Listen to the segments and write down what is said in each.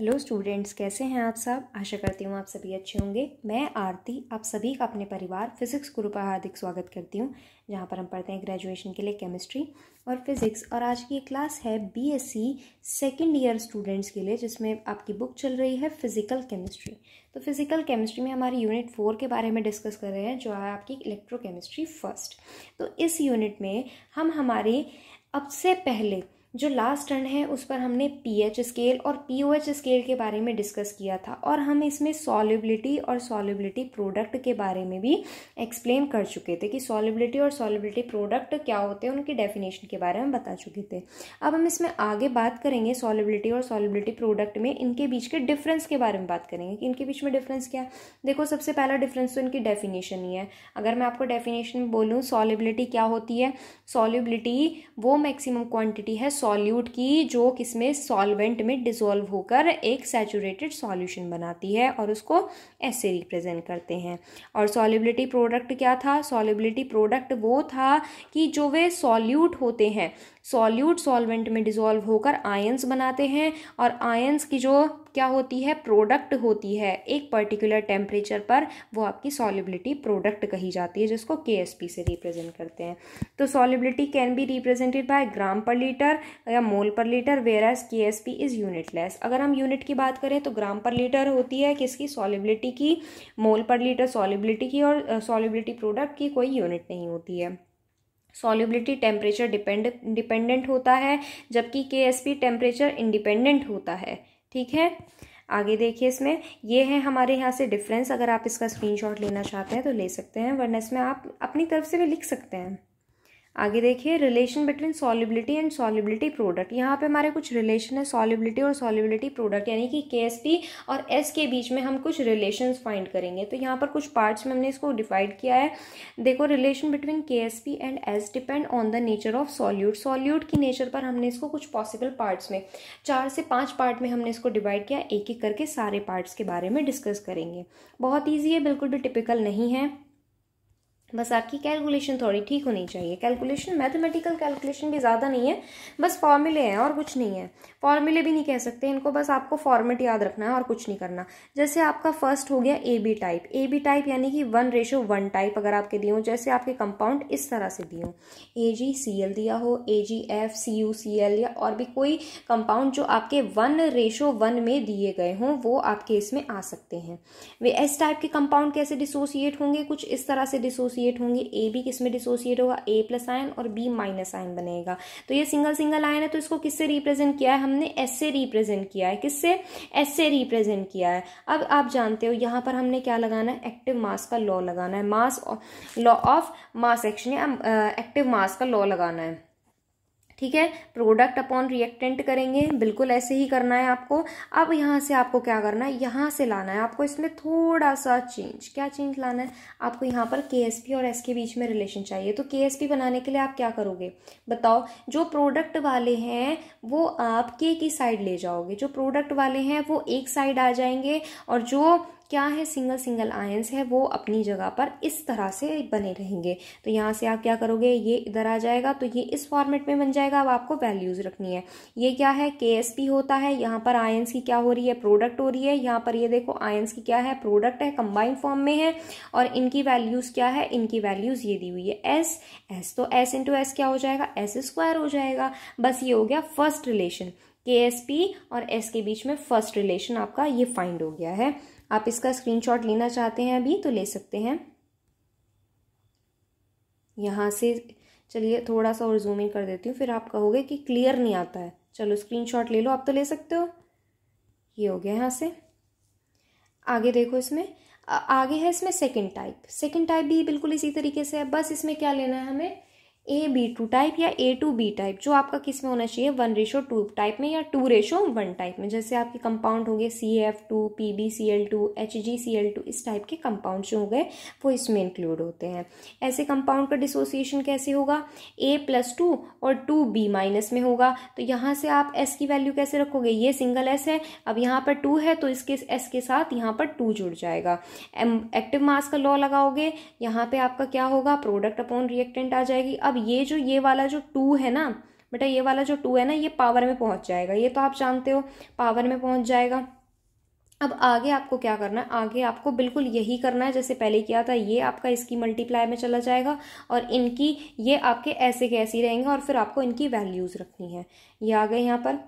hello students कैसे हैं आप सब आशा करती हूँ आप सभी अच्छे होंगे मैं आरती आप सभी का अपने परिवार फिजिक्स गुरु पर हार्दिक स्वागत करती हूँ जहाँ पर हम पढ़ते हैं ग्रेजुएशन के लिए केमिस्ट्री और फिजिक्स और आज की क्लास है बीएससी सेकंड ईयर स्टूडेंट्स के लिए जिसमें आपकी बुक चल रही है फिजिकल केमिस्ट्री तो फिजिकल केमिस्ट्री में हमारी यूनिट फोर के बारे में डिस्कस कर रहे हैं जो है आपकी इलेक्ट्रोकेमिस्ट्री फर्स्ट तो इस यूनिट में हम हमारे अब से पहले जो लास्ट टर्न है उस पर हमने पी एच स्केल और पी ओ एच स्केल के बारे में डिस्कस किया था और हम इसमें सॉलिबिलिटी और सॉलिबिलिटी प्रोडक्ट के बारे में भी एक्सप्लेन कर चुके थे कि सॉलिबिलिटी और सॉलिबिलिटी प्रोडक्ट क्या होते हैं उनकी डेफिनेशन के बारे में बता चुके थे अब हम इसमें आगे बात करेंगे सॉलिबिलिटी और सॉलिबिलिटी प्रोडक्ट में इनके बीच के डिफरेंस के बारे में बात करेंगे कि इनके बीच में डिफरेंस क्या है देखो सबसे पहला डिफरेंस तो इनकी डेफिनेशन ही है अगर मैं आपको डेफिनेशन बोलूँ सॉलिबिलिटी क्या होती है सॉलिबिलिटी वो मैक्सिमम क्वान्टिटी है सॉल्यूट की जो किस में सॉल्वेंट में डिसॉल्व होकर एक सैचुरेटेड सॉल्यूशन बनाती है और उसको ऐसे रिप्रेजेंट करते हैं और सॉल्युबिलिटी प्रोडक्ट क्या था सॉल्युबिलिटी प्रोडक्ट वो था कि जो वे सॉल्यूट होते हैं सॉल्यूट सॉल्वेंट में डिसॉल्व होकर आयंस बनाते हैं और आयंस की जो क्या होती है प्रोडक्ट होती है एक पर्टिकुलर टेम्परेचर पर वो आपकी सॉलिबिलिटी प्रोडक्ट कही जाती है जिसको के से रिप्रेजेंट करते हैं तो solubility can be represented by gram per litre या mole per litre whereas K S P is unitless अगर हम यूनिट की बात करें तो ग्राम पर लीटर होती है किसकी सॉलिबिलिटी की मोल पर लीटर सॉलिबिलिटी की और सॉलिबिलिटी प्रोडक्ट की कोई यूनिट नहीं होती है सॉलिबिलिटी टेम्परेचर डिपेंड डिपेंडेंट होता है जबकि के एस पी टेम्परेचर इंडिपेंडेंट होता है ठीक है आगे देखिए इसमें ये है हमारे यहाँ से डिफरेंस अगर आप इसका स्क्रीनशॉट लेना चाहते हैं तो ले सकते हैं वरना इसमें आप अपनी तरफ से भी लिख सकते हैं आगे देखिए relation between solubility and solubility product यहाँ पे हमारे कुछ रिलेशन है सॉलिबिलिटी और सॉलिबिलिटी प्रोडक्ट यानी कि के और एस के बीच में हम कुछ रिलेशन फाइंड करेंगे तो यहाँ पर कुछ पार्ट्स में हमने इसको डिवाइड किया है देखो relation between K and S depend on the nature of solute solute की नेचर पर हमने इसको कुछ पॉसिबल पार्ट्स में चार से पाँच पार्ट में हमने इसको डिवाइड किया एक एक करके सारे पार्ट्स के बारे में डिस्कस करेंगे बहुत ईजी है बिल्कुल भी टिपिकल नहीं है बस आपकी कैलकुलेशन थोड़ी ठीक होनी चाहिए कैलकुलेशन मैथमेटिकल कैलकुलेशन भी ज़्यादा नहीं है बस फॉर्मूले हैं और कुछ नहीं है फॉर्मूले भी नहीं कह सकते इनको बस आपको फॉर्मेट याद रखना है और कुछ नहीं करना जैसे आपका फर्स्ट हो गया A B type A B type यानी कि वन रेशो वन टाइप अगर आपके दिए हों जैसे आपके कंपाउंड इस तरह से दिए हों ए जी सी एल दिया हो A G F C U C L या और भी कोई कंपाउंड जो आपके वन रेशो वन में दिए गए हों वो आपके इसमें आ सकते हैं वे एस टाइप के कंपाउंड कैसे डिसोसिएट होंगे कुछ इस तरह से डिसोसिएट डिसोसिएट होंगे ए भी किस में डिसोसिएट होगा ए प्लस आयन और बी माइनस आयन बनेगा तो ये सिंगल सिंगल आयन है तो इसको किससे रिप्रेजेंट किया है हमने एस से रिप्रेजेंट किया है किससे एस से रिप्रेजेंट किया है अब आप जानते हो यहाँ पर हमने क्या लगाना है एक्टिव मास का लॉ लगाना है mass law of mass action या एक्टिव मास का लॉ लगाना है ठीक है प्रोडक्ट अपॉन रिएक्टेंट करेंगे बिल्कुल ऐसे ही करना है आपको अब यहाँ से आपको क्या करना है यहाँ से लाना है आपको इसमें थोड़ा सा चेंज क्या चेंज लाना है आपको यहाँ पर के और एस के बीच में रिलेशन चाहिए तो के बनाने के लिए आप क्या करोगे बताओ जो प्रोडक्ट वाले हैं वो आप के की साइड ले जाओगे जो प्रोडक्ट वाले हैं वो एक साइड आ जाएंगे और जो क्या है सिंगल सिंगल आयंस है वो अपनी जगह पर इस तरह से बने रहेंगे तो यहाँ से आप क्या करोगे ये इधर आ जाएगा तो ये इस फॉर्मेट में बन जाएगा अब आपको वैल्यूज़ रखनी है ये क्या है के होता है यहाँ पर आयंस की क्या हो रही है प्रोडक्ट हो रही है यहाँ पर ये देखो आयंस की क्या है प्रोडक्ट है कंबाइंड फॉर्म में है और इनकी वैल्यूज़ क्या है इनकी वैल्यूज़ ये दी हुई है एस एस तो एस इंटू एस क्या हो जाएगा एस स्क्वायर हो जाएगा बस ये हो गया first relation K S P और एस के बीच में फर्स्ट रिलेशन आपका ये फाइंड हो गया है आप इसका स्क्रीनशॉट लेना चाहते हैं अभी तो ले सकते हैं यहाँ से चलिए थोड़ा सा और जूम इन कर देती हूँ फिर आप कहोगे कि क्लियर नहीं आता है चलो स्क्रीनशॉट ले लो आप तो ले सकते हो ये हो गया यहाँ से आगे देखो इसमें आगे है इसमें सेकंड टाइप सेकंड टाइप भी बिल्कुल इसी तरीके से है बस इसमें क्या लेना है हमें ए बी टू टाइप या ए टू बी टाइप जो आपका किस में होना चाहिए वन रेशो टू टाइप में या टू रेशो वन टाइप में जैसे आपके कंपाउंड होंगे C F two P B C L two H G C L two इस टाइप के कंपाउंड जो हो गए वो इसमें इंक्लूड होते हैं ऐसे कंपाउंड का डिसोसिएशन कैसे होगा ए प्लस टू और टू बी माइनस में होगा तो यहाँ से आप एस की वैल्यू कैसे रखोगे ये सिंगल एस है अब यहाँ पर टू है तो इसके एस के साथ यहाँ पर टू जुड़ जाएगा एक्टिव मास का लॉ लगाओगे यहाँ पर आपका क्या होगा प्रोडक्ट अपॉन रिएक्टेंट आ जाएगी अब अब ये जो ये वाला जो टू है ना बेटा ये वाला जो टू है ना ये पावर में पहुंच जाएगा ये तो आप जानते हो पावर में पहुंच जाएगा अब आगे आपको क्या करना है आगे आपको बिल्कुल यही करना है जैसे पहले किया था ये आपका इसकी मल्टीप्लाई में चला जाएगा और इनकी ये आपके ऐसे कैसी रहेंगे और फिर आपको इनकी वैल्यूज़ रखनी है ये आ गए यहाँ पर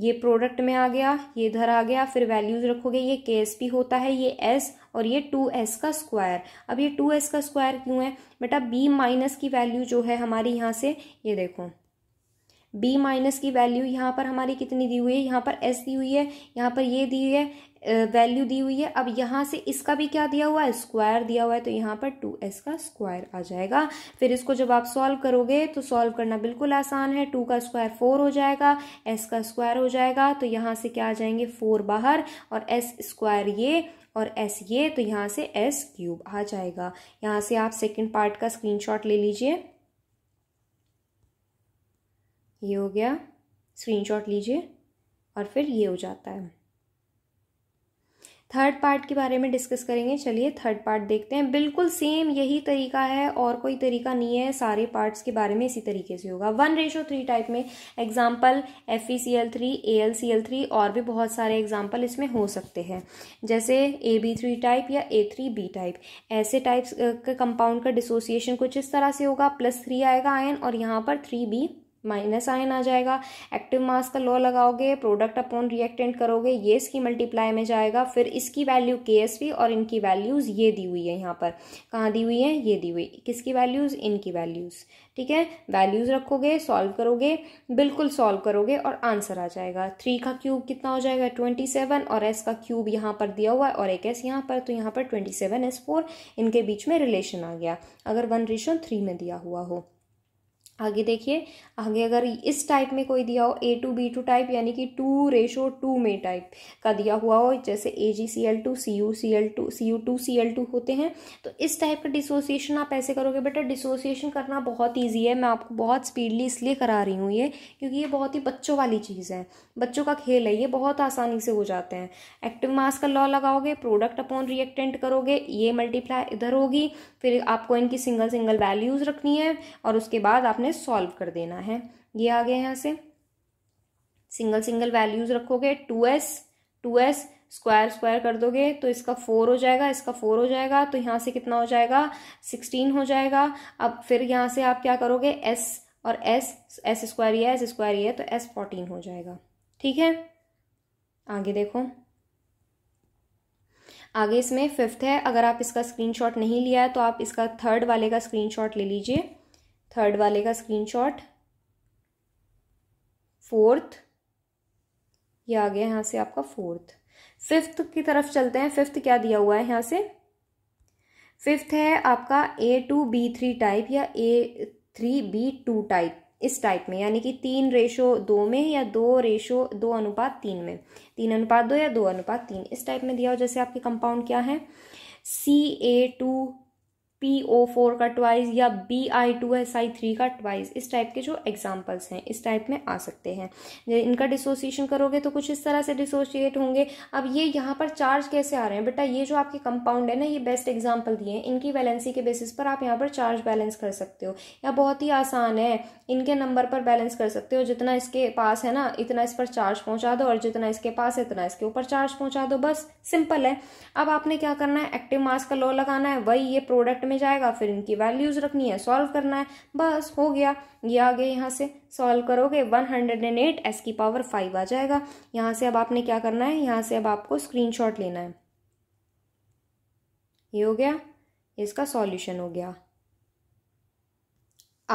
ये प्रोडक्ट में आ गया ये इधर आ गया फिर वैल्यूज रखोगे ये के एस पी होता है ये एस और ये टू एस का स्क्वायर अब ये टू एस का स्क्वायर क्यों है बेटा बी माइनस की वैल्यू जो है हमारी यहाँ से ये देखो बी माइनस की वैल्यू यहाँ पर हमारी कितनी दी हुई है यहाँ पर एस दी हुई है यहाँ पर ये दी हुई है वैल्यू दी हुई है अब यहाँ से इसका भी क्या दिया हुआ है स्क्वायर दिया हुआ है तो यहाँ पर टू एस का स्क्वायर आ जाएगा फिर इसको जब आप सॉल्व करोगे तो सॉल्व करना बिल्कुल आसान है टू का स्क्वायर फोर हो जाएगा एस का स्क्वायर हो जाएगा तो यहाँ से क्या आ जाएंगे फोर बाहर और एस स्क्वायर ये और एस ये तो यहाँ से एस क्यूब आ जाएगा यहाँ से आप सेकेंड पार्ट का शॉट ले लीजिए ये हो गया शॉट लीजिए और फिर ये हो जाता है थर्ड पार्ट के बारे में डिस्कस करेंगे चलिए थर्ड पार्ट देखते हैं बिल्कुल सेम यही तरीका है और कोई तरीका नहीं है सारे पार्ट्स के बारे में इसी तरीके से होगा वन रेशो थ्री टाइप में example F E C L three A L C L three और भी बहुत सारे एग्जाम्पल इसमें हो सकते हैं जैसे ए बी थ्री टाइप या ए थ्री बी टाइप ऐसे टाइप्स के कंपाउंड का डिसोसिएशन कुछ इस तरह से होगा प्लस थ्री आएगा आयन और यहाँ पर थ्री बी माइनस आयन आ जाएगा एक्टिव मास का लॉ लगाओगे प्रोडक्ट अपॉन रिएक्टेंट करोगे ये इसकी मल्टीप्लाई में जाएगा फिर इसकी वैल्यू के और इनकी वैल्यूज़ ये दी हुई है यहाँ पर कहाँ दी हुई है ये दी हुई किसकी वैल्यूज़ इनकी वैल्यूज़ ठीक है वैल्यूज़ रखोगे सॉल्व करोगे बिल्कुल सॉल्व करोगे और आंसर आ जाएगा थ्री का क्यूब कितना हो जाएगा ट्वेंटी सेवन और एस का क्यूब यहाँ पर दिया हुआ है और एक एस यहाँ पर तो यहाँ पर ट्वेंटी सेवन एस फोर इनके बीच में रिलेशन आ गया अगर वन रेशन थ्री में दिया हुआ हो आगे देखिए आगे अगर इस टाइप में कोई दिया हो A two B two type यानी कि टू रेशो टू में टाइप का दिया हुआ हो जैसे A G C L two C U C L two C U two C L two होते हैं तो इस टाइप का डिसोसिएशन आप ऐसे करोगे बेटा डिसोसिएशन करना बहुत ईजी है मैं आपको बहुत स्पीडली इसलिए करा रही हूँ ये क्योंकि ये बहुत ही बच्चों वाली चीज़ है बच्चों का खेल है ये बहुत आसानी से हो जाते हैं एक्टिव मास का लॉ लगाओगे प्रोडक्ट अपॉन रिएक्टेंट करोगे ये मल्टीप्लाई इधर होगी फिर आपको इनकी सिंगल सिंगल वैल्यूज़ रखनी है और उसके बाद आपने सॉल्व कर देना है ये आ गया यहाँ से सिंगल सिंगल वैल्यूज़ रखोगे two S two S square square कर दोगे तो इसका फोर हो जाएगा इसका फोर हो जाएगा तो यहाँ से कितना हो जाएगा सिक्सटीन हो जाएगा अब फिर यहाँ से आप क्या करोगे एस और एस एस स्क्वायर ये एस स्क्वायर ये तो एस फोर्टीन हो जाएगा ठीक है आगे देखो आगे इसमें फिफ्थ है अगर आप इसका स्क्रीनशॉट नहीं लिया है तो आप इसका थर्ड वाले का स्क्रीनशॉट ले लीजिए थर्ड वाले का स्क्रीनशॉट फोर्थ ये आ गया यहां से आपका फोर्थ फिफ्थ की तरफ चलते हैं फिफ्थ क्या दिया हुआ है यहां से फिफ्थ है आपका A two B three type या A three B two type इस टाइप में यानी कि तीन रेशो दो में या दो रेशो दो अनुपात तीन में तीन अनुपात दो या दो अनुपात तीन इस टाइप में दिया हो जैसे आपके कंपाउंड क्या है C A two P O four का ट्वाइस या B I two S I three का ट्वाइस इस टाइप के जो एग्जाम्पल्स हैं इस टाइप में आ सकते हैं इनका डिसोसिएशन करोगे तो कुछ इस तरह से डिसोशिएट होंगे अब ये यहाँ पर चार्ज कैसे आ रहे हैं बेटा ये जो आपके कंपाउंड है ना ये बेस्ट एग्जाम्पल दिए हैं इनकी वैलेंसी के बेसिस पर आप यहाँ पर चार्ज बैलेंस कर सकते हो या बहुत ही आसान है इनके नंबर पर बैलेंस कर सकते हो जितना इसके पास है ना इतना इस पर चार्ज पहुँचा दो और जितना इसके पास है इतना इसके ऊपर चार्ज पहुँचा दो बस सिंपल है अब आपने क्या करना है एक्टिव मास का लॉ लगाना है वही ये प्रोडक्ट में जाएगा फिर इनकी वैल्यूज रखनी है सॉल्व करना है बस हो गया ये आ गए यहाँ से सॉल्व करोगे 108 एस की पावर फाइव आ जाएगा यहाँ से अब आपने क्या करना है यहाँ से अब आपको स्क्रीनशॉट लेना है ये हो गया इसका सॉल्यूशन हो गया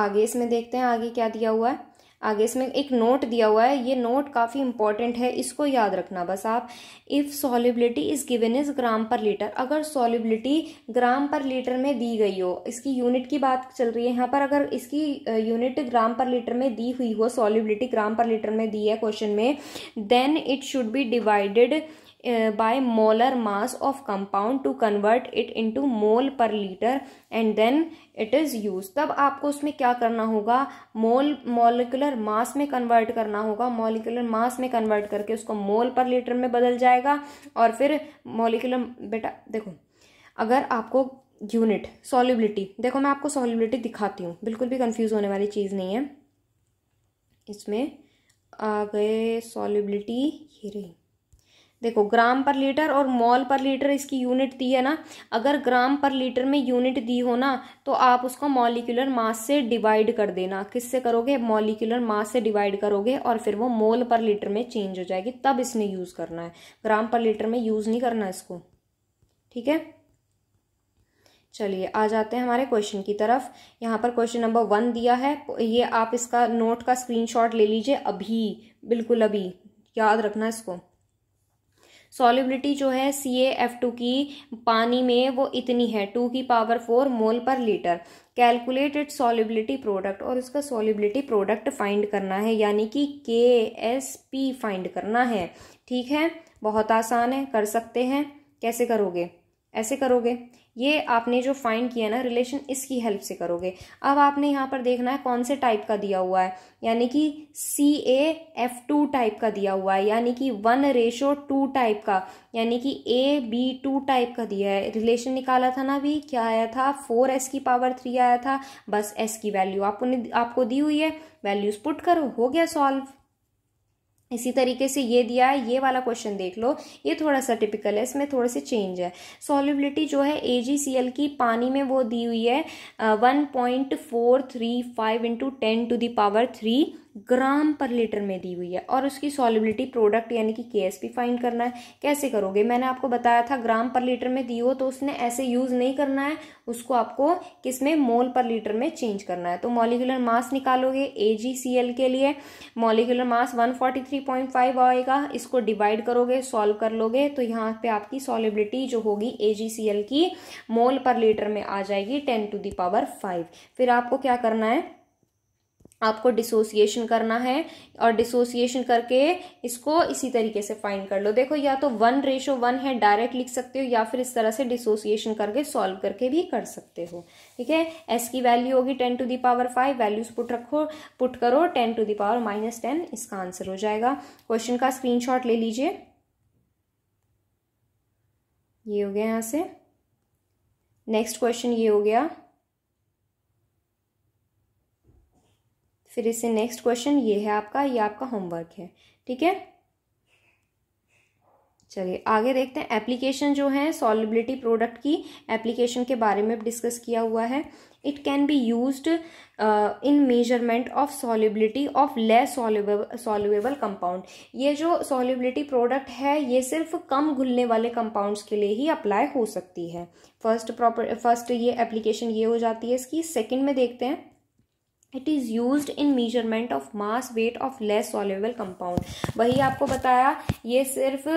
आगे इसमें देखते हैं आगे क्या दिया हुआ है आगे इसमें एक नोट दिया हुआ है ये नोट काफ़ी इंपॉर्टेंट है इसको याद रखना बस आप if solubility is given is gram per litre अगर सॉलिबिलिटी ग्राम पर लीटर में दी गई हो इसकी यूनिट की बात चल रही है यहाँ पर अगर इसकी यूनिट ग्राम पर लीटर में दी हुई हो सॉलिबिलिटी ग्राम पर लीटर में दी है क्वेश्चन में then it should be divided by molar mass of compound to convert it into mole per litre and then it is use तब आपको उसमें क्या करना होगा मोल मोलिकुलर मास में कन्वर्ट करना होगा मोलिकुलर मास में कन्वर्ट करके उसको मोल पर लीटर में बदल जाएगा और फिर मोलिकुलर बेटा देखो अगर आपको यूनिट सॉलिबिलिटी देखो मैं आपको सॉलिबिलिटी दिखाती हूँ बिल्कुल भी कंफ्यूज होने वाली चीज नहीं है इसमें आ गए सॉलिबिलिटी ये रही देखो ग्राम पर लीटर और मॉल पर लीटर इसकी यूनिट दी है ना अगर ग्राम पर लीटर में यूनिट दी हो ना तो आप उसको मॉलिकुलर मास से डिवाइड कर देना किससे करोगे मॉलिकुलर मास से डिवाइड करोगे और फिर वो मोल पर लीटर में चेंज हो जाएगी तब इसमें यूज़ करना है ग्राम पर लीटर में यूज़ नहीं करना इसको ठीक है चलिए आ जाते हैं हमारे क्वेश्चन की तरफ यहाँ पर क्वेश्चन नंबर वन दिया है ये आप इसका नोट का स्क्रीनशॉट ले लीजिए अभी बिल्कुल अभी याद रखना इसको सॉलिबिलिटी जो है सी एफ टू की पानी में वो इतनी है टू की power four mole per litre calculated solubility product और इसका सॉलिबिलिटी प्रोडक्ट फाइंड करना है यानी कि के एस पी फाइंड करना है ठीक है बहुत आसान है कर सकते हैं कैसे करोगे ऐसे करोगे ये आपने जो फाइंड किया ना रिलेशन इसकी हेल्प से करोगे अब आपने यहाँ पर देखना है कौन से टाइप का दिया हुआ है यानी कि C A F two type का दिया हुआ है यानी कि वन रेशो टू टाइप का यानी कि ए बी टू टाइप का दिया है रिलेशन निकाला था ना अभी क्या आया था फोर एस की पावर थ्री आया था बस एस की वैल्यू आपको आपको दी हुई है वैल्यूज पुट करो हो गया सॉल्व इसी तरीके से ये दिया है ये वाला क्वेश्चन देख लो ये थोड़ा सा टिपिकल है इसमें थोड़े से चेंज है सॉल्युबिलिटी जो है ए की पानी में वो दी हुई है one point four three five into ten to the power three gram per litre में दी हुई है और उसकी सॉलिबिलिटी प्रोडक्ट यानी कि के फाइंड करना है कैसे करोगे मैंने आपको बताया था ग्राम पर लीटर में दी हो तो उसने ऐसे यूज नहीं करना है उसको आपको किस में मोल पर लीटर में चेंज करना है तो मॉलिकुलर मास निकालोगे ए के लिए मॉलिकुलर मास 143.5 आएगा इसको डिवाइड करोगे सॉल्व कर लोगे तो यहाँ पे आपकी सॉलिबिलिटी जो होगी ए की मोल पर लीटर में आ जाएगी टेन टू दावर फाइव फिर आपको क्या करना है आपको डिसोसिएशन करना है और डिसोसिएशन करके इसको इसी तरीके से फाइंड कर लो देखो या तो वन रेशो वन है डायरेक्ट लिख सकते हो या फिर इस तरह से डिसोसिएशन करके सॉल्व करके भी कर सकते हो ठीक है एस की वैल्यू होगी ten to the power five values put रखो पुट करो ten to the power minus ten इसका आंसर हो जाएगा क्वेश्चन का शॉट ले लीजिए ये हो गया यहाँ से नेक्स्ट क्वेश्चन ये हो गया फिर इससे नेक्स्ट क्वेश्चन ये है आपका ये आपका होमवर्क है ठीक है चलिए आगे देखते हैं एप्लीकेशन जो है सॉलिबिलिटी प्रोडक्ट की एप्लीकेशन के बारे में डिस्कस किया हुआ है it can be use in measurement of solubility of less soluble compound ये जो सॉलिबिलिटी प्रोडक्ट है ये सिर्फ कम घुलने वाले कंपाउंड्स के लिए ही अप्लाई हो सकती है फर्स्ट प्रॉपर फर्स्ट ये एप्लीकेशन ये हो जाती है इसकी सेकेंड में देखते हैं it is use in measurement of mass weight of less soluble compound वही आपको बताया ये सिर्फ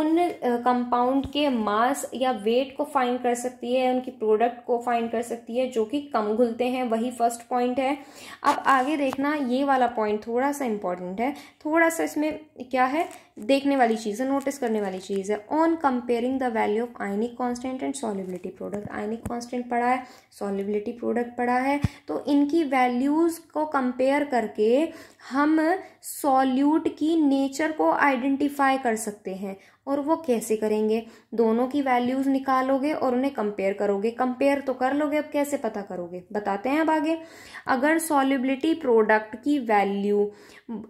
उन कंपाउंड के मास या वेट को फाइन कर सकती है उनकी प्रोडक्ट को फाइन कर सकती है जो कि कम घुलते हैं वही फर्स्ट पॉइंट है अब आगे देखना ये वाला पॉइंट थोड़ा सा इंपॉर्टेंट है थोड़ा सा इसमें क्या है देखने वाली चीज़ है नोटिस करने वाली चीज़ है on comparing the value of ionic constant and solubility product ionic constant पड़ा है सॉलिबिलिटी प्रोडक्ट पड़ा है तो इनकी वैल्यूज़ को कंपेयर करके हम सॉल्यूट की नेचर को आइडेंटिफाई कर सकते हैं और वो कैसे करेंगे दोनों की वैल्यूज़ निकालोगे और उन्हें कंपेयर करोगे कंपेयर तो कर लोगे अब कैसे पता करोगे बताते हैं अब आगे अगर सॉल्युबिलिटी प्रोडक्ट की वैल्यू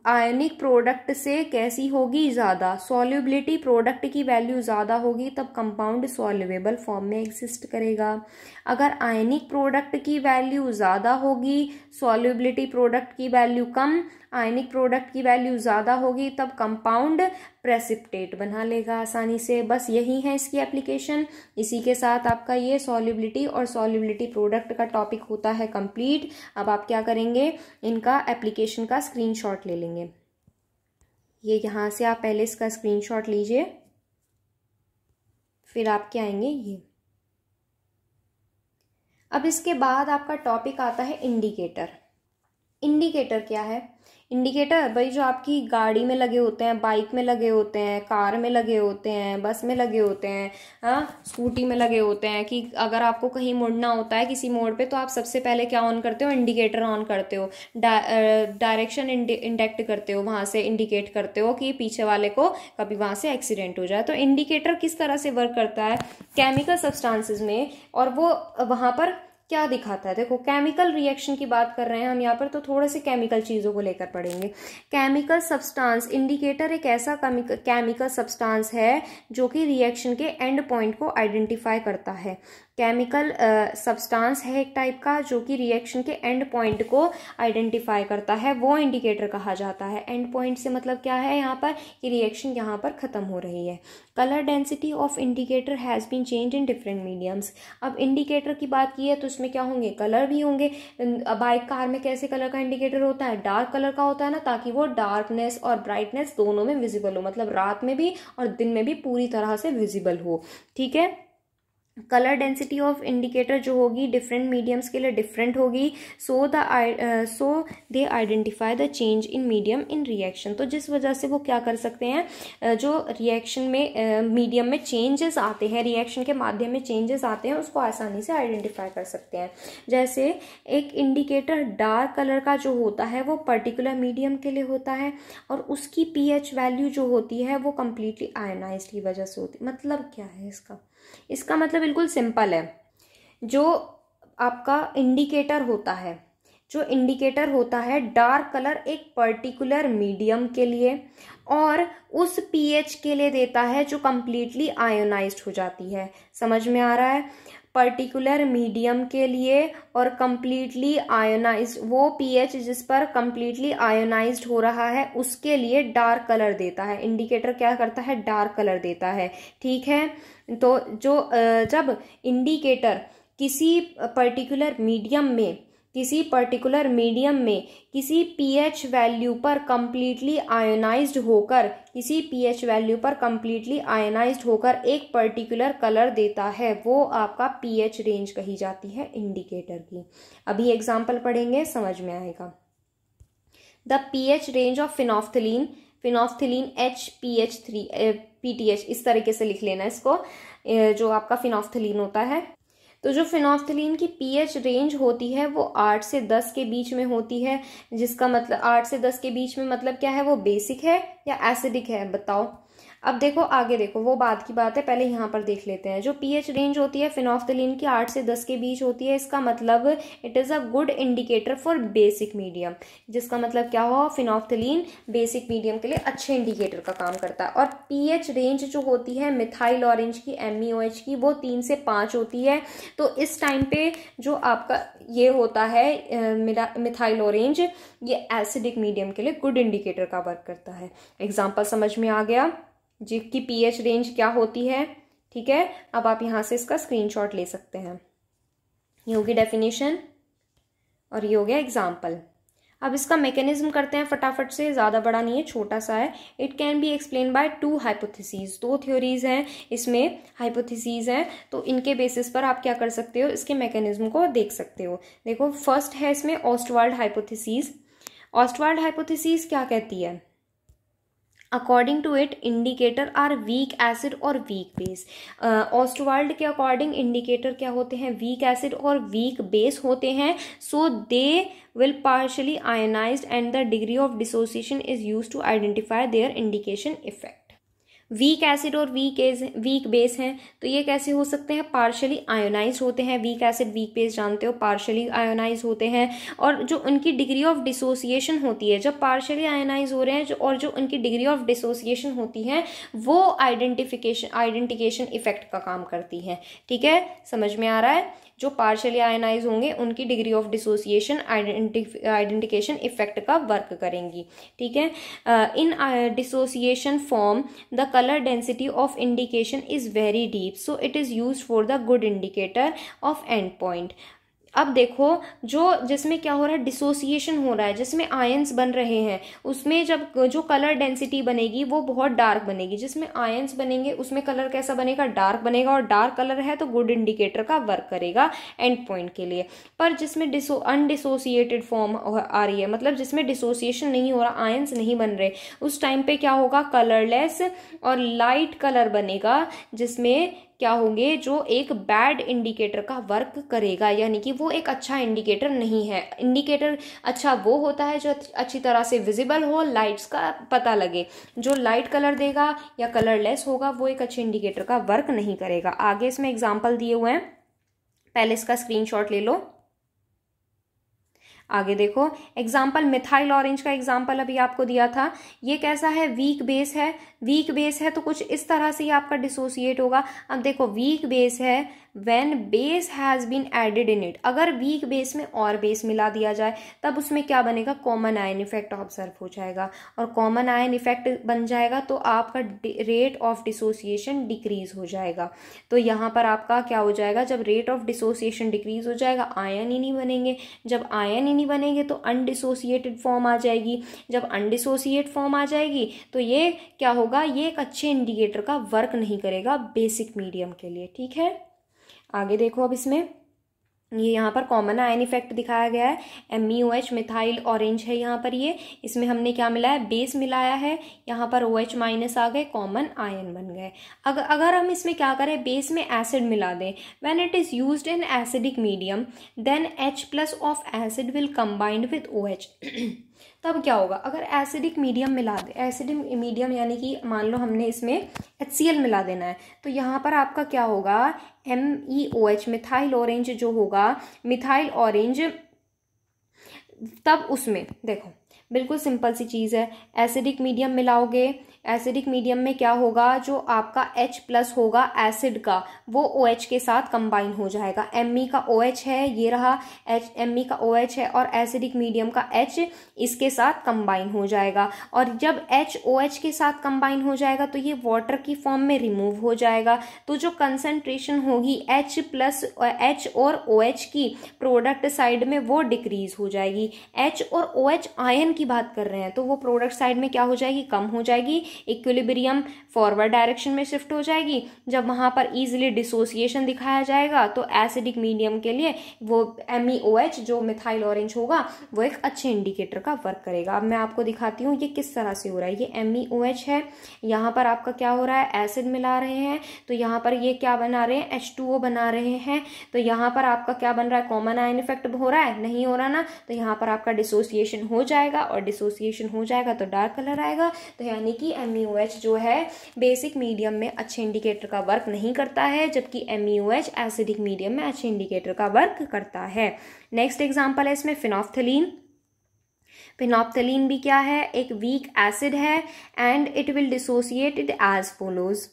आयनिक प्रोडक्ट से कैसी होगी ज़्यादा सॉल्युबिलिटी प्रोडक्ट की वैल्यू ज़्यादा होगी तब कंपाउंड सॉल्युबल फॉर्म में एग्जिस्ट करेगा अगर आयनिक प्रोडक्ट की वैल्यू ज़्यादा होगी सॉल्युबिलिटी प्रोडक्ट की वैल्यू कम आयनिक प्रोडक्ट की वैल्यू ज़्यादा होगी तब कंपाउंड प्रेसिप्टेट बना लेगा आसानी से बस यही है इसकी एप्लीकेशन इसी के साथ आपका ये सॉल्युबिलिटी और सॉल्युबिलिटी प्रोडक्ट का टॉपिक होता है कंप्लीट अब आप क्या करेंगे इनका एप्लीकेशन का स्क्रीन ले लेंगे ये यहाँ से आप पहले इसका स्क्रीन लीजिए फिर आप क्या आएंगे ये अब इसके बाद आपका टॉपिक आता है इंडिकेटर इंडिकेटर क्या है इंडिकेटर भाई जो आपकी गाड़ी में लगे होते हैं बाइक में लगे होते हैं कार में लगे होते हैं बस में लगे होते हैं हाँ स्कूटी में लगे होते हैं कि अगर आपको कहीं मुड़ना होता है किसी मोड़ पे तो आप सबसे पहले क्या ऑन करते हो इंडिकेटर ऑन करते हो डायरेक्शन इंडेक्ट करते हो वहाँ से इंडिकेट करते हो कि पीछे वाले को कभी वहाँ से एक्सीडेंट हो जाए तो इंडिकेटर किस तरह से वर्क करता है केमिकल सब्सटांसिस में और वो वहाँ पर क्या दिखाता है देखो केमिकल रिएक्शन की बात कर रहे हैं हम यहाँ पर तो थोड़े से केमिकल चीज़ों को लेकर पढ़ेंगे केमिकल सब्सटेंस इंडिकेटर एक ऐसा केमिकल सब्सटेंस है जो कि रिएक्शन के एंड पॉइंट को आइडेंटिफाई करता है केमिकल सब्सटेंस है एक टाइप का जो कि रिएक्शन के एंड पॉइंट को आइडेंटिफाई करता है वो इंडिकेटर कहा जाता है एंड पॉइंट से मतलब क्या है यहाँ पर कि रिएक्शन यहाँ पर ख़त्म हो रही है colour density of indicator has been change in different mediums अब इंडिकेटर की बात की है तो उसमें क्या होंगे कलर भी होंगे बाइक कार में कैसे कलर का इंडिकेटर होता है डार्क कलर का होता है ना ताकि वो डार्कनेस और ब्राइटनेस दोनों में विजिबल हो मतलब रात में भी और दिन में भी पूरी तरह से विजिबल हो ठीक है कलर डेंसिटी ऑफ इंडिकेटर जो होगी डिफरेंट मीडियम्स के लिए डिफरेंट होगी so the so they identify the change in medium in reaction तो जिस वजह से वो क्या कर सकते हैं uh, जो रिएक्शन में मीडियम uh, में चेंजेस आते हैं रिएक्शन के माध्यम में चेंजेस आते हैं उसको आसानी से आइडेंटिफाई कर सकते हैं जैसे एक इंडिकेटर डार्क कलर का जो होता है वो पर्टिकुलर मीडियम के लिए होता है और उसकी पी वैल्यू जो होती है वो कम्प्लीटली आयनाइज की वजह से होती है मतलब क्या है इसका इसका मतलब बिल्कुल सिंपल है जो आपका इंडिकेटर होता है जो इंडिकेटर होता है डार्क कलर एक पर्टिकुलर मीडियम के लिए और उस पीएच के लिए देता है जो कम्प्लीटली आयोनाइज्ड हो जाती है समझ में आ रहा है पर्टिकुलर मीडियम के लिए और कम्प्लीटली आयोनाइज वो पीएच जिस पर कम्प्लीटली आयोनाइज हो रहा है उसके लिए डार्क कलर देता है इंडिकेटर क्या करता है डार्क कलर देता है ठीक है तो जो जब इंडिकेटर किसी पर्टिकुलर मीडियम में किसी पर्टिकुलर मीडियम में किसी पीएच वैल्यू पर कम्प्लीटली आयोनाइज्ड होकर किसी पीएच वैल्यू पर कम्प्लीटली आयोनाइज्ड होकर एक पर्टिकुलर कलर देता है वो आपका पीएच रेंज कही जाती है इंडिकेटर की अभी एग्जाम्पल पढ़ेंगे समझ में आएगा the pH range of phenolphthalein phenolphthalein H P H three P T H इस तरीके से लिख लेना इसको जो आपका फिनॉफ्थिलीन होता है तो जो फिनोफ्थलिन की पीएच रेंज होती है वो आठ से दस के बीच में होती है जिसका मतलब आठ से दस के बीच में मतलब क्या है वो बेसिक है या एसिडिक है बताओ अब देखो आगे देखो वो बात की बात है पहले यहाँ पर देख लेते हैं जो पीएच रेंज होती है फिनोफ्थलिन की आठ से दस के बीच होती है इसका मतलब it is a good indicator for basic medium जिसका मतलब क्या हो फिनोफ्थलिन बेसिक मीडियम के लिए अच्छे इंडिकेटर का काम करता है और पी रेंज जो होती है मिथाइल ऑरेंज की एम e की वो तीन से पाँच होती है तो इस टाइम पे जो आपका ये होता है मिथाइल ऑरेंज ये एसिडिक मीडियम के लिए गुड इंडिकेटर का वर्क करता है एग्जाम्पल समझ में आ गया जिसकी पीएच रेंज क्या होती है ठीक है अब आप यहाँ से इसका स्क्रीनशॉट ले सकते हैं ये होगी डेफिनेशन और ये हो गया एग्जाम्पल अब इसका मैकेनिज्म करते हैं फटाफट से ज़्यादा बड़ा नहीं है छोटा सा है it can be explain by two hypotheses दो थ्योरीज हैं इसमें हाइपोथेसीज हैं तो इनके बेसिस पर आप क्या कर सकते हो इसके मैकेनिज्म को देख सकते हो देखो फर्स्ट है इसमें ऑस्टवर्ल्ड हाइपोथेसीज ऑस्टवर्ल्ड हाइपोथेसीज क्या कहती है according to it indicator are weak acid और वीक बेस ऑस्टवर्ल्ड के अकॉर्डिंग इंडिकेटर क्या होते हैं वीक एसिड और वीक बेस होते हैं so they will partially ionize and the degree of dissociation is use to identify their indication effect weak acid और weak as weak base हैं तो ये कैसे हो सकते हैं पार्शली आयोनाइज होते हैं वीक एसिड वीक बेस जानते हो पार्शली आयोनाइज होते हैं और जो उनकी डिग्री ऑफ डिसोसिएशन होती है जब पार्शली आयोनाइज हो रहे हैं जो और जो उनकी डिग्री ऑफ डिसोसिएशन होती है वो आइडेंटिफिकेशन आइडेंटिकेशन इफेक्ट का काम करती है ठीक है समझ में आ रहा है जो पार्शली आयनाइज होंगे उनकी degree of dissociation identification effect का वर्क करेंगी ठीक है in dissociation form the colour density of indication is very deep so it is use for the good indicator of end point अब देखो जो जिसमें क्या हो रहा है डिसोसिएशन हो रहा है जिसमें आयंस बन रहे हैं उसमें जब जो कलर डेंसिटी बनेगी वो बहुत डार्क बनेगी जिसमें आयंस बनेंगे उसमें कलर कैसा बनेगा डार्क बनेगा और डार्क कलर है तो गुड इंडिकेटर का वर्क करेगा एंड पॉइंट के लिए पर जिसमें डिसो अनडिसोसिएटेड फॉर्म आ रही है मतलब जिसमें डिसोसिएशन नहीं हो रहा आयंस नहीं बन रहे उस टाइम पर क्या होगा कलरलेस और लाइट कलर बनेगा जिसमें क्या होंगे जो एक बैड इंडिकेटर का वर्क करेगा यानी कि वो एक अच्छा इंडिकेटर नहीं है इंडिकेटर अच्छा वो होता है जो अच्छी तरह से विजिबल हो लाइट्स का पता लगे जो लाइट कलर देगा या कलरलेस होगा वो एक अच्छे इंडिकेटर का वर्क नहीं करेगा आगे इसमें एग्जाम्पल दिए हुए हैं पहले इसका स्क्रीनशॉट ले लो आगे देखो एग्जाम्पल मिथाइल ऑरेंज का एग्जाम्पल अभी आपको दिया था ये कैसा है वीक बेस है वीक बेस है तो कुछ इस तरह से ही आपका डिसोसिएट होगा अब देखो वीक बेस है when base has been added in it अगर वीक बेस में और बेस मिला दिया जाए तब उसमें क्या बनेगा कॉमन आयन इफेक्ट ऑब्जर्व हो जाएगा और कॉमन आयन इफेक्ट बन जाएगा तो आपका रेट ऑफ डिसोसिएशन डिक्रीज हो जाएगा तो यहाँ पर आपका क्या हो जाएगा जब रेट ऑफ डिसोसिएशन डिक्रीज हो जाएगा आयन ही नहीं बनेंगे जब आयन ही नहीं बनेंगे तो अनडिसोसिएटेड फॉर्म आ जाएगी जब अनडिसोसिएट फॉर्म आ जाएगी तो ये क्या होगा ये एक अच्छे इंडिकेटर का वर्क नहीं करेगा बेसिक मीडियम के लिए ठीक है आगे देखो अब इसमें ये यहाँ पर कॉमन आयन इफेक्ट दिखाया गया है M E O H methyl orange है यहाँ पर ये इसमें हमने क्या मिलाया बेस मिलाया है यहाँ पर ओ एच माइनस आ गए कॉमन आयन बन गए अगर अगर हम इसमें क्या करें बेस में एसिड मिला दें when it is used in acidic medium then H plus of acid will combined with O H तब क्या होगा अगर एसिडिक मीडियम मिला दे एसिडिक मीडियम यानी कि मान लो हमने इसमें एच मिला देना है तो यहाँ पर आपका क्या होगा M E O H methyl orange जो होगा मिथाइल ऑरेंज तब उसमें देखो बिल्कुल सिंपल सी चीज़ है एसिडिक मीडियम मिलाओगे एसिडिक मीडियम में क्या होगा जो आपका H प्लस होगा एसिड का वो ओ OH के साथ कंबाइन हो जाएगा एम ई का ओ OH है ये रहा एच एम ई का ओ OH है और एसिडिक मीडियम का H इसके साथ कंबाइन हो जाएगा और जब एच ओ एच के साथ कंबाइन हो जाएगा तो ये वाटर की फॉर्म में रिमूव हो जाएगा तो जो कंसनट्रेशन होगी एच प्लस एच और ओ OH की प्रोडक्ट साइड में वो डिक्रीज हो जाएगी एच और ओ OH आयन की बात कर रहे हैं तो वो प्रोडक्ट साइड में क्या हो जाएगी कम हो जाएगी इक्विलिब्रियम फॉरवर्ड डायरेक्शन में शिफ्ट हो जाएगी जब वहाँ पर ईजिली डिसोसिएशन दिखाया जाएगा तो एसिडिक मीडियम के लिए वो एम e जो मिथाइल ऑरेंज होगा वो एक अच्छे इंडिकेटर का वर्क करेगा अब मैं आपको दिखाती हूँ ये किस तरह से हो रहा है ये एम e है यहाँ पर आपका क्या हो रहा है एसिड मिला रहे हैं तो यहाँ पर ये क्या बना रहे हैं एच बना रहे हैं तो यहाँ पर आपका क्या बन रहा है कॉमन आयन इफेक्ट हो रहा है नहीं हो रहा ना तो यहाँ पर आपका डिसोसिएशन हो जाएगा और डिसोसिएशन हो जाएगा तो डार्क कलर आएगा तो यानी कि एम यू एच जो है बेसिक मीडियम में अच्छे इंडिकेटर का वर्क नहीं करता है जबकि M U H acidic medium में अच्छे इंडिकेटर का वर्क करता है नेक्स्ट एग्जाम्पल है इसमें फिनॉफ्थलीन फिनॉप्थलीन भी क्या है एक वीक एसिड है and it will dissociate it as follows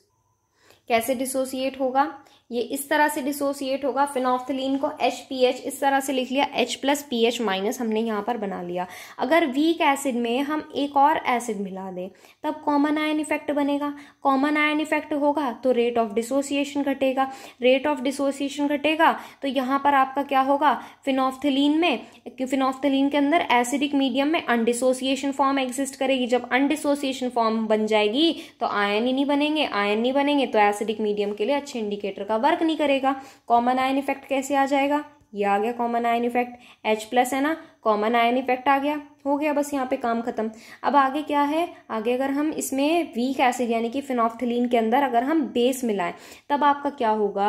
कैसे डिसोसिएट होगा ये इस तरह से डिसोसिएट होगा फिनॉफ्थलीन को एच पी एच इस तरह से लिख लिया H plus P H minus हमने यहाँ पर बना लिया अगर वीक एसिड में हम एक और एसिड मिला दें तब कॉमन आयन इफेक्ट बनेगा कॉमन आयन इफेक्ट होगा तो रेट ऑफ डिसोसिएशन घटेगा रेट ऑफ डिसोसिएशन घटेगा तो यहाँ पर आपका क्या होगा फिनॉफ्थलीन में फिनॉफ्थलीन के अंदर एसिडिक मीडियम में अनडिसोसिएशन फॉर्म एग्जिस्ट करेगी जब अनडिसोसिएशन फॉर्म बन जाएगी तो आयन ही नहीं बनेंगे आयन नहीं बनेंगे तो एसिडिक मीडियम के लिए अच्छे इंडिकेटर का वर्क नहीं करेगा कॉमन आयन इफेक्ट कैसे आ जाएगा ये आ गया common ion effect H plus है ना कॉमन आयन इफेक्ट आ गया हो गया बस यहाँ पे काम खत्म अब आगे क्या है आगे अगर हम इसमें वीक एसिड यानी कि फिनॉफ्थलीन के अंदर अगर हम बेस मिलाएं तब आपका क्या होगा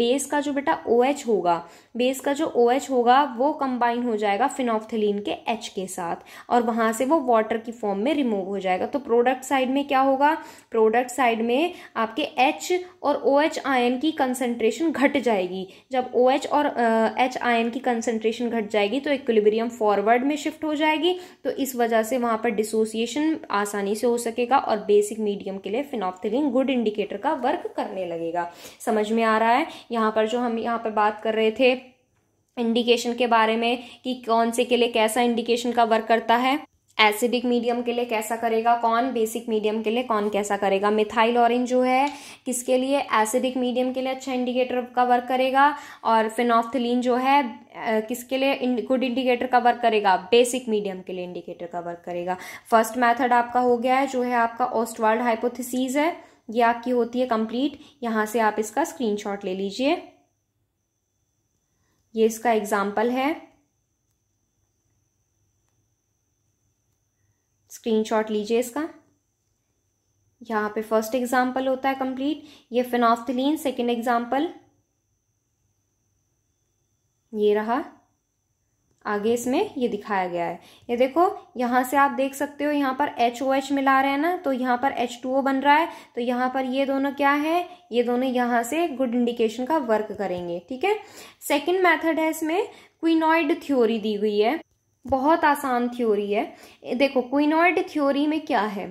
बेस का जो बेटा ओ OH होगा बेस का जो ओ OH होगा वो कंबाइन हो जाएगा फिनॉफ्थलीन के एच के साथ और वहाँ से वो वाटर की फॉर्म में रिमूव हो जाएगा तो प्रोडक्ट साइड में क्या होगा प्रोडक्ट साइड में आपके एच और ओ OH आयन की कंसनट्रेशन घट जाएगी जब ओ OH और एच uh, आयन की कंसनट्रेशन घट जाएगी तो इक्विलिब्रियम फॉरवर्ड में शिफ्ट हो जाएगी तो इस वजह से वहां पर डिसोसिएशन आसानी से हो सकेगा और बेसिक मीडियम के लिए फिनॉप्थिलिन गुड इंडिकेटर का वर्क करने लगेगा समझ में आ रहा है यहाँ पर जो हम यहाँ पर बात कर रहे थे इंडिकेशन के बारे में कि कौन से के लिए कैसा इंडिकेशन का वर्क करता है एसिडिक मीडियम के लिए कैसा करेगा कौन बेसिक मीडियम के लिए कौन कैसा करेगा मिथाइल ऑरेंज जो है किसके लिए एसिडिक मीडियम के लिए अच्छा इंडिकेटर का वर्क करेगा और फिनॉफ्थलीन जो है किसके लिए गुड इंडिकेटर का वर्क करेगा बेसिक मीडियम के लिए इंडिकेटर का वर्क करेगा फर्स्ट मैथड आपका हो गया है जो है आपका ओस्टवाल्ड हाइपोथेसिस है ये आपकी होती है कंप्लीट यहाँ से आप इसका स्क्रीनशॉट ले लीजिए ये इसका एग्जाम्पल है स्क्रीनशॉट लीजिए इसका यहाँ पे फर्स्ट एग्जाम्पल होता है कंप्लीट ये फिनॉफ्थलीन सेकेंड एग्जाम्पल ये रहा आगे इसमें ये दिखाया गया है ये देखो यहां से आप देख सकते हो यहां पर एच ओ एच मिला रहे हैं ना तो यहां पर एच टू ओ बन रहा है तो यहां पर ये दोनों क्या है ये दोनों यहां से गुड इंडिकेशन का वर्क करेंगे ठीक है सेकंड मेथड है इसमें क्विनॉइड थ्योरी दी हुई है बहुत आसान थ्योरी है देखो क्विनॉइड थ्योरी में क्या है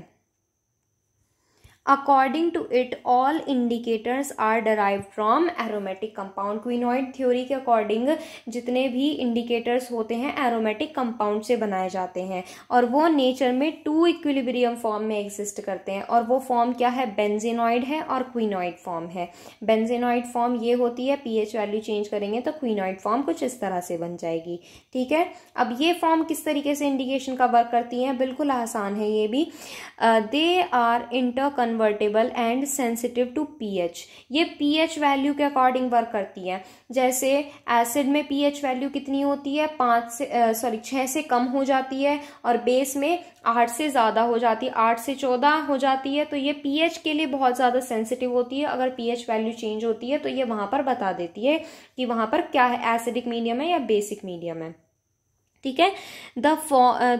according to it all indicators are derive from aromatic compound quinoid theory के अकॉर्डिंग जितने भी इंडिकेटर्स होते हैं एरोमेटिक कंपाउंड से बनाए जाते हैं और वो नेचर में टू इक्विलिब्रियम फॉर्म में एग्जिस्ट करते हैं और वो फॉर्म क्या है बेंजेनॉइड है और क्विनॉइड फॉर्म है बेंजेनॉइड फॉर्म ये होती है एच वैल्यू चेंज करेंगे तो क्विनॉइड फॉर्म कुछ इस तरह से बन जाएगी ठीक है अब ये फॉर्म किस तरीके से इंडिकेशन का वर्क करती हैं बिल्कुल आसान है ये भी they are interconvertible and sensitive to pH ये पीएच वैल्यू के अकॉर्डिंग वर्क करती है जैसे एसिड में पीएच वैल्यू कितनी होती है पाँच से सॉरी छः से कम हो जाती है और बेस में आठ से ज़्यादा हो जाती है आठ से चौदह हो जाती है तो ये पीएच के लिए बहुत ज़्यादा सेंसिटिव होती है अगर पीएच वैल्यू चेंज होती है तो ये वहाँ पर बता देती है कि वहाँ पर क्या है एसिडिक मीडियम है या बेसिक मीडियम है ठीक है the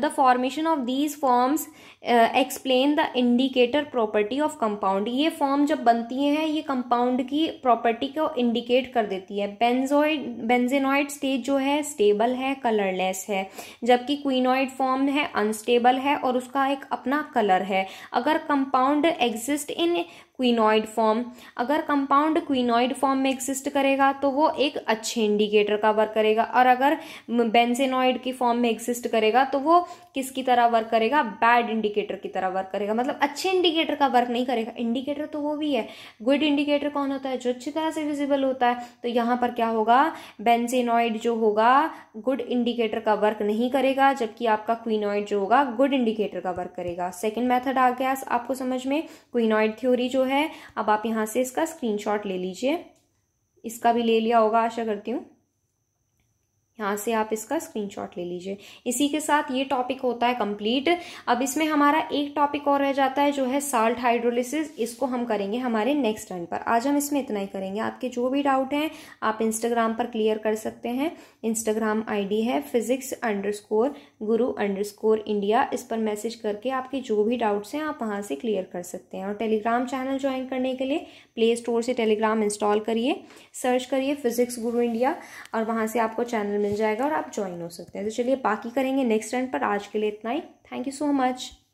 the formation of these forms explain the indicator property of compound ये फॉर्म जब बनती है ये कंपाउंड की प्रॉपर्टी को इंडिकेट कर देती है बेंजोइड बेंजेनॉइड स्टेज जो है स्टेबल है कलरलेस है जबकि क्वीनॉइड फॉर्म है अनस्टेबल है और उसका एक अपना कलर है अगर compound exist in quinoid form अगर कंपाउंड क्विनॉइड फॉर्म में एग्जिस्ट करेगा तो वो एक अच्छे इंडिकेटर का वर्क करेगा और अगर बेंजेनॉइड की फॉर्म में एग्जिस्ट करेगा तो वो किसकी तरह वर्क करेगा बैड इंडिकेटर की तरह वर्क करेगा मतलब अच्छे इंडिकेटर का वर्क नहीं करेगा इंडिकेटर तो वो भी है गुड इंडिकेटर कौन होता है जो अच्छी तरह से विजिबल होता है तो यहाँ पर क्या होगा बेंजेनॉइड जो होगा गुड इंडिकेटर का वर्क नहीं करेगा जबकि आपका क्विनॉइड जो होगा गुड इंडिकेटर का वर्क करेगा सेकेंड मैथड आ गया आपको समझ में क्विनॉइड थ्योरी जो है अब आप यहाँ से इसका स्क्रीन ले लीजिए इसका भी ले लिया होगा आशा करती हूँ यहाँ से आप इसका स्क्रीनशॉट ले लीजिए इसी के साथ ये टॉपिक होता है कंप्लीट अब इसमें हमारा एक टॉपिक और रह जाता है जो है साल्ट हाइड्रोलिसिस इसको हम करेंगे हमारे नेक्स्ट टर्न पर आज हम इसमें इतना ही करेंगे आपके जो भी डाउट हैं आप इंस्टाग्राम पर क्लियर कर सकते हैं इंस्टाग्राम आईडी है physics underscore Guru underscore India इस पर मैसेज करके आपके जो भी डाउट्स हैं आप वहाँ से क्लियर कर सकते हैं और टेलीग्राम चैनल ज्वाइन करने के लिए प्ले स्टोर से टेलीग्राम इंस्टॉल करिए सर्च करिए फिजिक्स गुरु इंडिया और वहाँ से आपको चैनल मिल जाएगा और आप ज्वाइन हो सकते हैं तो चलिए बाकी करेंगे नेक्स्ट टाइम पर आज के लिए इतना ही थैंक यू सो मच